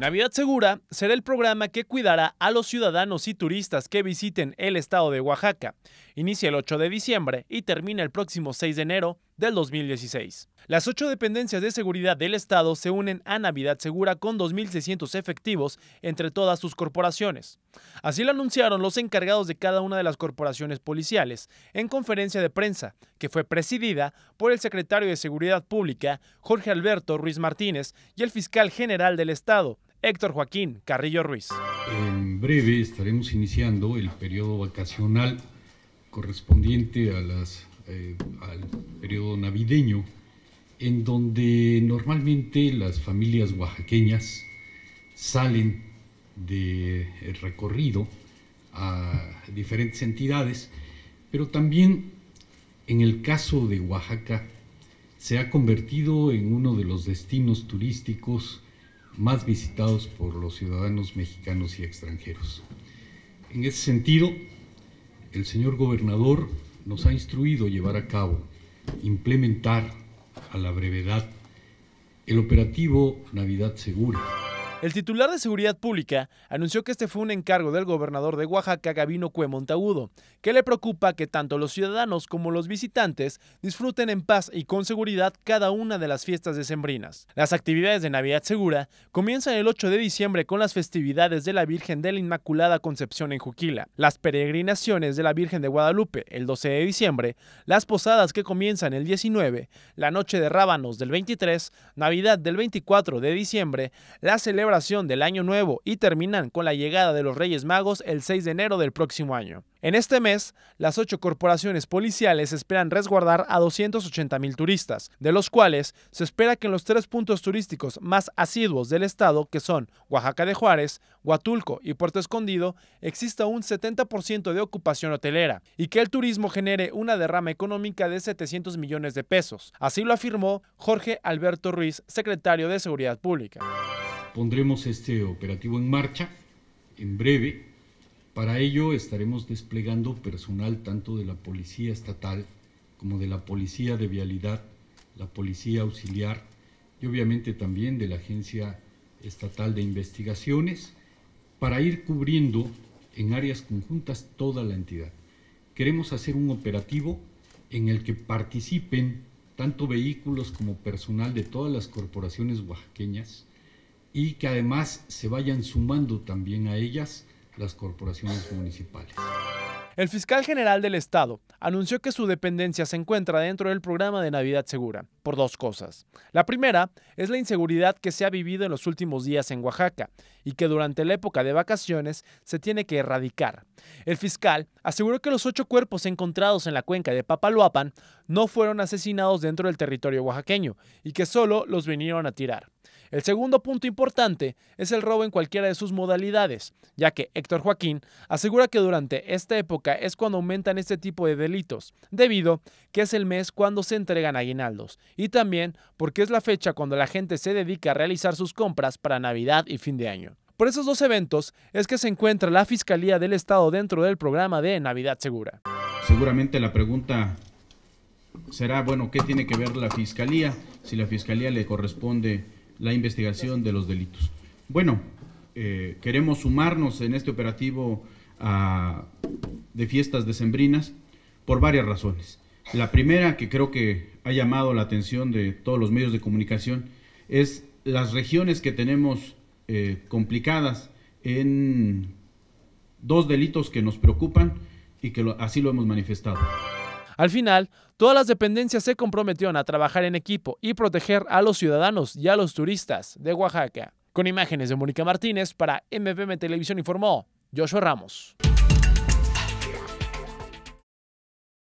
Navidad Segura será el programa que cuidará a los ciudadanos y turistas que visiten el estado de Oaxaca. Inicia el 8 de diciembre y termina el próximo 6 de enero del 2016. Las ocho dependencias de seguridad del Estado se unen a Navidad Segura con 2.600 efectivos entre todas sus corporaciones. Así lo anunciaron los encargados de cada una de las corporaciones policiales en conferencia de prensa, que fue presidida por el secretario de Seguridad Pública, Jorge Alberto Ruiz Martínez, y el fiscal general del Estado, Héctor Joaquín Carrillo Ruiz. En breve estaremos iniciando el periodo vacacional correspondiente a las, eh, al periodo navideño, en donde normalmente las familias oaxaqueñas salen de eh, recorrido a diferentes entidades, pero también en el caso de Oaxaca se ha convertido en uno de los destinos turísticos más visitados por los ciudadanos mexicanos y extranjeros. En ese sentido, el señor gobernador nos ha instruido llevar a cabo, implementar a la brevedad el operativo Navidad Segura. El titular de Seguridad Pública anunció que este fue un encargo del gobernador de Oaxaca, Gabino Cue Montagudo, que le preocupa que tanto los ciudadanos como los visitantes disfruten en paz y con seguridad cada una de las fiestas decembrinas. Las actividades de Navidad Segura comienzan el 8 de diciembre con las festividades de la Virgen de la Inmaculada Concepción en Juquila, las peregrinaciones de la Virgen de Guadalupe el 12 de diciembre, las posadas que comienzan el 19, la Noche de Rábanos del 23, Navidad del 24 de diciembre, la celebración del Año Nuevo y terminan con la llegada de los Reyes Magos el 6 de enero del próximo año. En este mes, las ocho corporaciones policiales esperan resguardar a 280 mil turistas, de los cuales se espera que en los tres puntos turísticos más asiduos del estado, que son Oaxaca de Juárez, Huatulco y Puerto Escondido, exista un 70% de ocupación hotelera y que el turismo genere una derrama económica de 700 millones de pesos. Así lo afirmó Jorge Alberto Ruiz, secretario de Seguridad Pública. Pondremos este operativo en marcha en breve. Para ello estaremos desplegando personal tanto de la Policía Estatal como de la Policía de Vialidad, la Policía Auxiliar y obviamente también de la Agencia Estatal de Investigaciones para ir cubriendo en áreas conjuntas toda la entidad. Queremos hacer un operativo en el que participen tanto vehículos como personal de todas las corporaciones oaxaqueñas y que además se vayan sumando también a ellas las corporaciones municipales. El fiscal general del Estado anunció que su dependencia se encuentra dentro del programa de Navidad Segura, por dos cosas. La primera es la inseguridad que se ha vivido en los últimos días en Oaxaca y que durante la época de vacaciones se tiene que erradicar. El fiscal aseguró que los ocho cuerpos encontrados en la cuenca de Papaloapan no fueron asesinados dentro del territorio oaxaqueño y que solo los vinieron a tirar. El segundo punto importante es el robo en cualquiera de sus modalidades, ya que Héctor Joaquín asegura que durante esta época es cuando aumentan este tipo de delitos, debido que es el mes cuando se entregan aguinaldos, y también porque es la fecha cuando la gente se dedica a realizar sus compras para Navidad y fin de año. Por esos dos eventos es que se encuentra la Fiscalía del Estado dentro del programa de Navidad Segura. Seguramente la pregunta será, bueno, ¿qué tiene que ver la Fiscalía? Si la Fiscalía le corresponde la investigación de los delitos. Bueno, eh, queremos sumarnos en este operativo ah, de fiestas decembrinas por varias razones. La primera que creo que ha llamado la atención de todos los medios de comunicación es las regiones que tenemos eh, complicadas en dos delitos que nos preocupan y que así lo hemos manifestado. Al final, todas las dependencias se comprometieron a trabajar en equipo y proteger a los ciudadanos y a los turistas de Oaxaca. Con imágenes de Mónica Martínez para MPM Televisión informó Joshua Ramos.